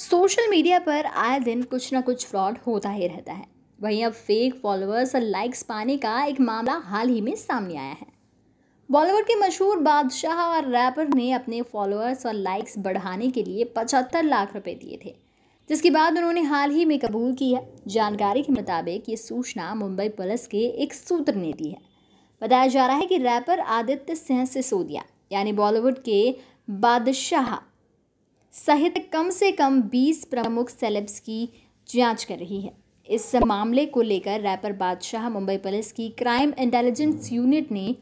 social media पर आए दिन कुछ ना कुछ फ्रॉड होता ही रहता है वहीं अब फेक फॉलोअर्स और लाइक्स पाने का एक मामला हाल ही में सामने आया है बॉलीवुड के मशहूर बादशाह और रैपर ने अपने फॉलोअर्स और लाइक्स बढ़ाने के लिए पचहत्तर लाख रुपए दिए थे जिसके बाद उन्होंने हाल ही में कबूल किया जानकारी के मुताबिक ये सूचना मुंबई पुलिस के एक सूत्र ने दी है बताया जा रहा है कि रैपर आदित्य सिंह सिसोदिया यानी बॉलीवुड के बादशाह सहित कम से कम 20 प्रमुख सेलेब्स की जांच कर रही है इस मामले को लेकर रैपर बादशाह मुंबई पुलिस की क्राइम इंटेलिजेंस यूनिट ने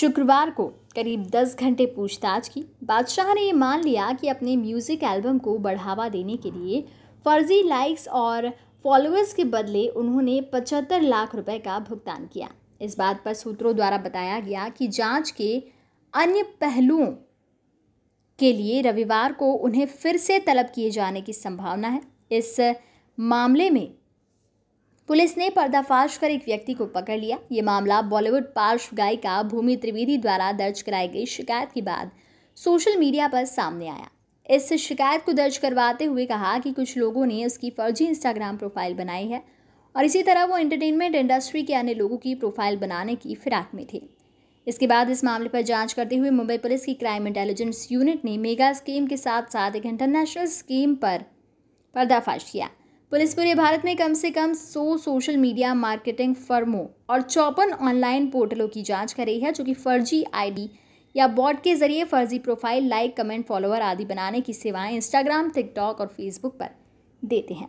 शुक्रवार को करीब 10 घंटे पूछताछ की बादशाह ने ये मान लिया कि अपने म्यूज़िक एल्बम को बढ़ावा देने के लिए फर्जी लाइक्स और फॉलोअर्स के बदले उन्होंने पचहत्तर लाख रुपए का भुगतान किया इस बात पर सूत्रों द्वारा बताया गया कि जांच के अन्य पहलुओं के लिए रविवार को उन्हें फिर से तलब किए जाने की संभावना है इस मामले में पुलिस ने पर्दाफाश कर एक व्यक्ति को पकड़ लिया ये मामला बॉलीवुड पार्श्व गायिका भूमि त्रिवेदी द्वारा दर्ज कराई गई शिकायत के बाद सोशल मीडिया पर सामने आया इस शिकायत को दर्ज करवाते हुए कहा कि कुछ लोगों ने उसकी फर्जी इंस्टाग्राम प्रोफाइल बनाई है और इसी तरह वो एंटरटेनमेंट इंडस्ट्री के अन्य लोगों की प्रोफाइल बनाने की फिराक में थे इसके बाद इस मामले पर जांच करते हुए मुंबई पुलिस की क्राइम इंटेलिजेंस यूनिट ने मेगा स्कीम के साथ साथ एक इंटरनेशनल स्कीम पर पर्दाफाश किया पुलिस पूरे भारत में कम से कम 100 सोशल मीडिया मार्केटिंग फर्मों और चौपन ऑनलाइन पोर्टलों की जांच कर रही है जो कि फर्जी आईडी या बॉट के जरिए फर्जी प्रोफाइल लाइक कमेंट फॉलोअर आदि बनाने की सेवाएं इंस्टाग्राम टिकटॉक और फेसबुक पर देते हैं